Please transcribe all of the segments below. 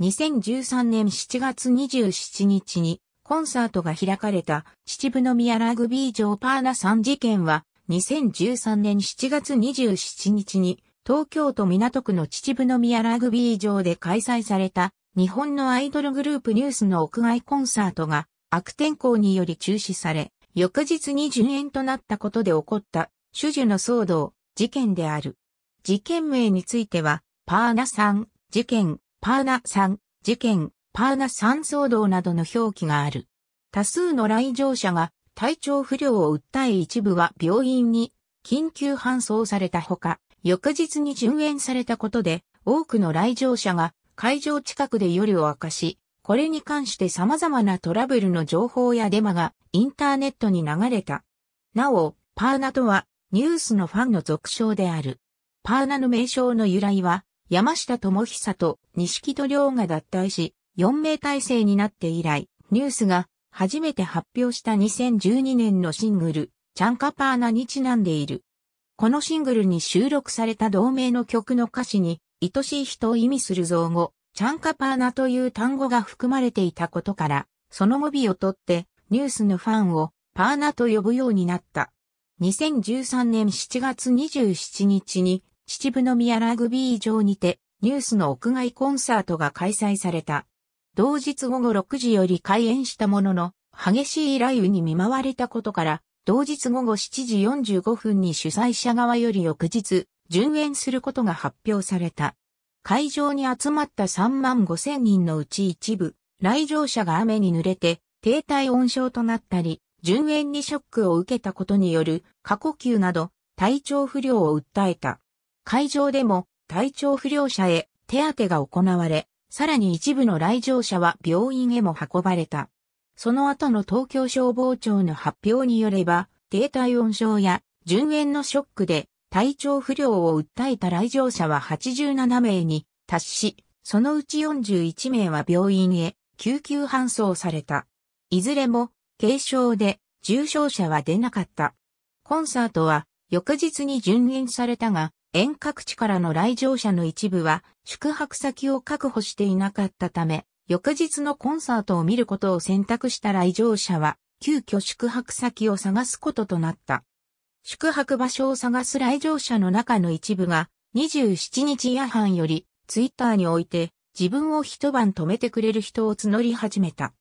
2013年7月27日にコンサートが開かれた秩父宮ラグビー場パーナさん事件は2013年7月27日に東京都港区の秩父宮ラグビー場で開催された日本のアイドルグループニュースの屋外コンサートが悪天候により中止され、翌日に順延となったことで起こった種々の騒動、事件である。事件名については、パーナさん、事件、パーナ山、事件、パーナ山騒動などの表記がある。多数の来場者が体調不良を訴え一部は病院に緊急搬送されたほか、翌日に順延されたことで多くの来場者が会場近くで夜を明かし、これに関して様々なトラブルの情報やデマがインターネットに流れた。なお、パーナとはニュースのファンの俗称である。パーナの名称の由来は山下智久と錦戸亮が脱退し、4名体制になって以来、ニュースが初めて発表した2012年のシングル、チャンカパーナにちなんでいる。このシングルに収録された同名の曲の歌詞に、愛しい人を意味する造語、チャンカパーナという単語が含まれていたことから、その語尾を取って、ニュースのファンをパーナと呼ぶようになった。2013年7月27日に秩父宮ラグビー場にて、ニュースの屋外コンサートが開催された。同日午後6時より開演したものの、激しい雷雨に見舞われたことから、同日午後7時45分に主催者側より翌日、順延することが発表された。会場に集まった3万5千人のうち一部、来場者が雨に濡れて、低体温症となったり、順延にショックを受けたことによる過呼吸など体調不良を訴えた。会場でも体調不良者へ手当てが行われ、さらに一部の来場者は病院へも運ばれた。その後の東京消防庁の発表によれば、低体温症や順延のショックで体調不良を訴えた来場者は87名に達し、そのうち41名は病院へ救急搬送された。いずれも軽症で重症者は出なかった。コンサートは翌日に順延されたが、遠隔地からの来場者の一部は宿泊先を確保していなかったため、翌日のコンサートを見ることを選択した来場者は、急遽宿泊先を探すこととなった。宿泊場所を探す来場者の中の一部が、27日夜半より、ツイッターにおいて、自分を一晩止めてくれる人を募り始めた。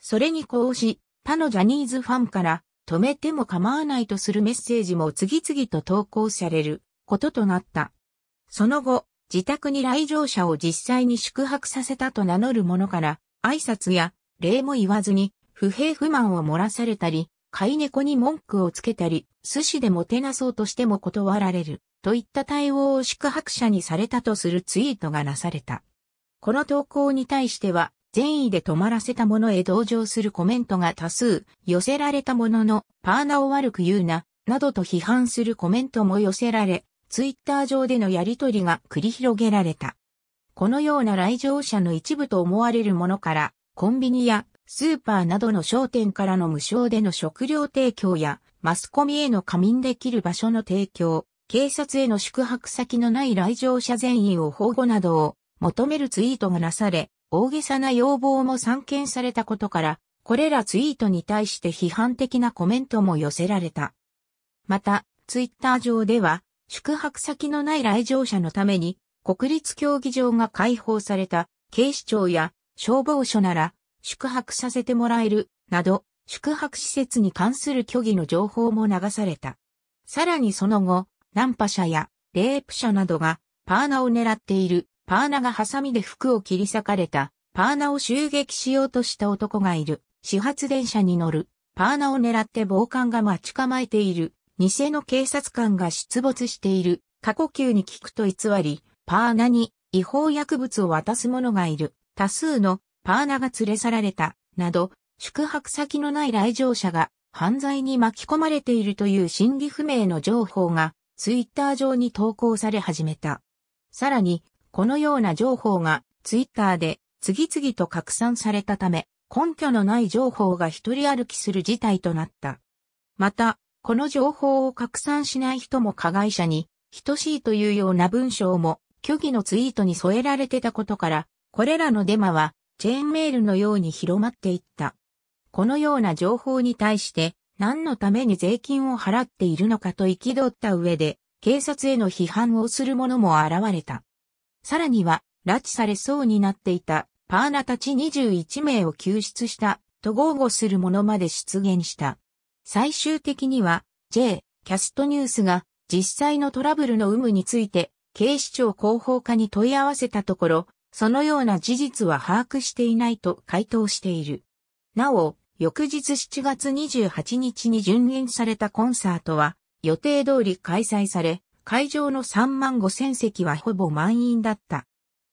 それにこうし、他のジャニーズファンから、止めても構わないとするメッセージも次々と投稿される。こととなった。その後、自宅に来場者を実際に宿泊させたと名乗る者から、挨拶や礼も言わずに、不平不満を漏らされたり、飼い猫に文句をつけたり、寿司でもてなそうとしても断られる、といった対応を宿泊者にされたとするツイートがなされた。この投稿に対しては、善意で止まらせた者へ同情するコメントが多数寄せられたものの、パーナを悪く言うな、などと批判するコメントも寄せられ、ツイッター上でのやりとりが繰り広げられた。このような来場者の一部と思われるものから、コンビニやスーパーなどの商店からの無償での食料提供や、マスコミへの仮眠できる場所の提供、警察への宿泊先のない来場者全員を保護などを求めるツイートがなされ、大げさな要望も散見されたことから、これらツイートに対して批判的なコメントも寄せられた。また、ツイッター上では、宿泊先のない来場者のために、国立競技場が開放された警視庁や消防署なら宿泊させてもらえるなど宿泊施設に関する虚偽の情報も流された。さらにその後、ナンパ社やレイプ社などがパーナを狙っているパーナがハサミで服を切り裂かれたパーナを襲撃しようとした男がいる始発電車に乗るパーナを狙って暴漢が待ち構えている偽の警察官が出没している、過呼吸に聞くと偽り、パーナに違法薬物を渡す者がいる、多数のパーナが連れ去られた、など、宿泊先のない来場者が犯罪に巻き込まれているという真偽不明の情報が、ツイッター上に投稿され始めた。さらに、このような情報がツイッターで次々と拡散されたため、根拠のない情報が一人歩きする事態となった。また、この情報を拡散しない人も加害者に等しいというような文章も虚偽のツイートに添えられてたことから、これらのデマはチェーンメールのように広まっていった。このような情報に対して何のために税金を払っているのかと憤った上で、警察への批判をする者も現れた。さらには、拉致されそうになっていたパーナたち21名を救出したと豪語する者まで出現した。最終的には J、キャストニュースが実際のトラブルの有無について警視庁広報課に問い合わせたところ、そのような事実は把握していないと回答している。なお、翌日7月28日に順延されたコンサートは予定通り開催され、会場の3万5千席はほぼ満員だった。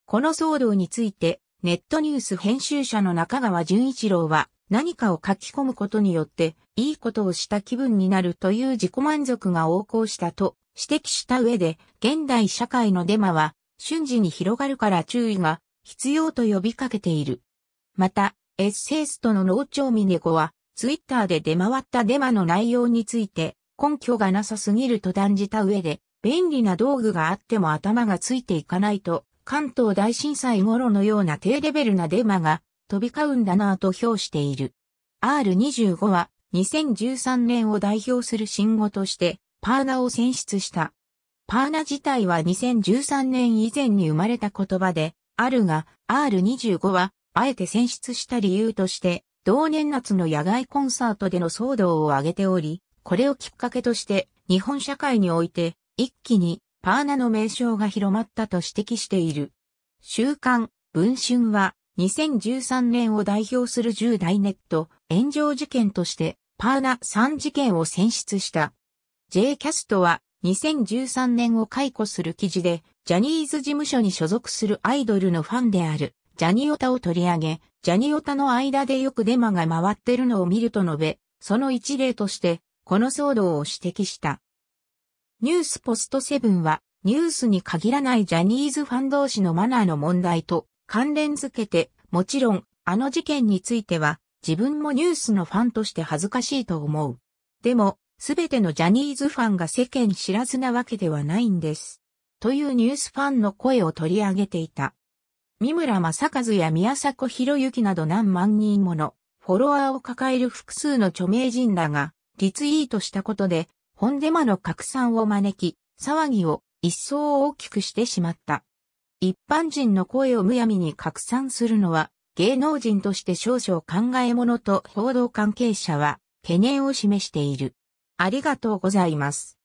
この騒動について、ネットニュース編集者の中川淳一郎は、何かを書き込むことによって、いいことをした気分になるという自己満足が横行したと指摘した上で、現代社会のデマは瞬時に広がるから注意が必要と呼びかけている。また、エッセイストの農長ネコは、ツイッターで出回ったデマの内容について、根拠がなさすぎると断じた上で、便利な道具があっても頭がついていかないと、関東大震災頃のような低レベルなデマが飛び交うんだなぁと評している。R25 は2013年を代表する新語としてパーナを選出した。パーナ自体は2013年以前に生まれた言葉であるが R25 はあえて選出した理由として同年夏の野外コンサートでの騒動を挙げており、これをきっかけとして日本社会において一気にパーナの名称が広まったと指摘している。週刊文春は2013年を代表する10大ネット炎上事件としてパーナ3事件を選出した。J キャストは2013年を解雇する記事でジャニーズ事務所に所属するアイドルのファンであるジャニオタを取り上げ、ジャニオタの間でよくデマが回ってるのを見ると述べ、その一例としてこの騒動を指摘した。ニュースポストセブンはニュースに限らないジャニーズファン同士のマナーの問題と関連づけて、もちろん、あの事件については、自分もニュースのファンとして恥ずかしいと思う。でも、すべてのジャニーズファンが世間知らずなわけではないんです。というニュースファンの声を取り上げていた。三村正和や宮迫博之など何万人ものフォロワーを抱える複数の著名人らがリツイートしたことで、本デマの拡散を招き、騒ぎを一層大きくしてしまった。一般人の声をむやみに拡散するのは、芸能人として少々考え物と報道関係者は懸念を示している。ありがとうございます。